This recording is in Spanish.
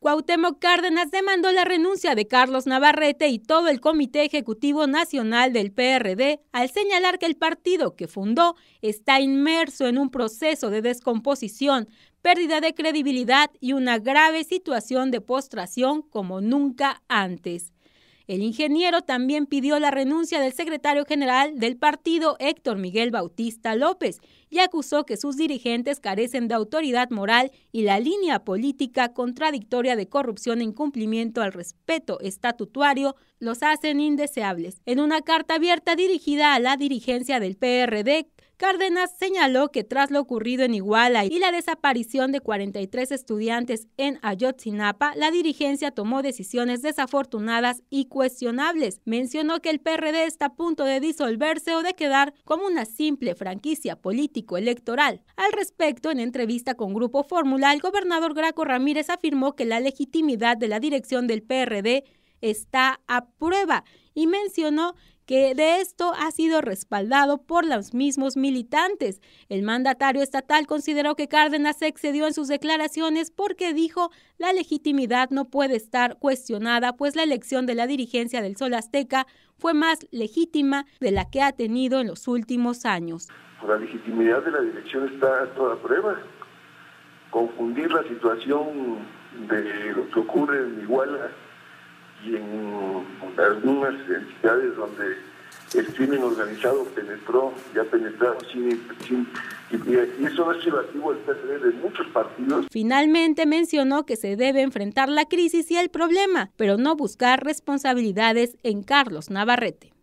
Cuauhtémoc Cárdenas demandó la renuncia de Carlos Navarrete y todo el Comité Ejecutivo Nacional del PRD al señalar que el partido que fundó está inmerso en un proceso de descomposición, pérdida de credibilidad y una grave situación de postración como nunca antes. El ingeniero también pidió la renuncia del secretario general del partido Héctor Miguel Bautista López y acusó que sus dirigentes carecen de autoridad moral y la línea política contradictoria de corrupción e incumplimiento al respeto estatutario los hacen indeseables. En una carta abierta dirigida a la dirigencia del PRD, Cárdenas señaló que tras lo ocurrido en Iguala y la desaparición de 43 estudiantes en Ayotzinapa, la dirigencia tomó decisiones desafortunadas y cuestionables. Mencionó que el PRD está a punto de disolverse o de quedar como una simple franquicia político-electoral. Al respecto, en entrevista con Grupo Fórmula, el gobernador Graco Ramírez afirmó que la legitimidad de la dirección del PRD está a prueba y mencionó que de esto ha sido respaldado por los mismos militantes. El mandatario estatal consideró que Cárdenas excedió en sus declaraciones porque dijo la legitimidad no puede estar cuestionada, pues la elección de la dirigencia del Sol Azteca fue más legítima de la que ha tenido en los últimos años. La legitimidad de la dirección está a toda prueba. Confundir la situación de lo que ocurre en Iguala y en algunas entidades donde el crimen organizado penetró, ya penetraron sin, y eso es relativo al PRD de muchos partidos. Finalmente mencionó que se debe enfrentar la crisis y el problema, pero no buscar responsabilidades en Carlos Navarrete.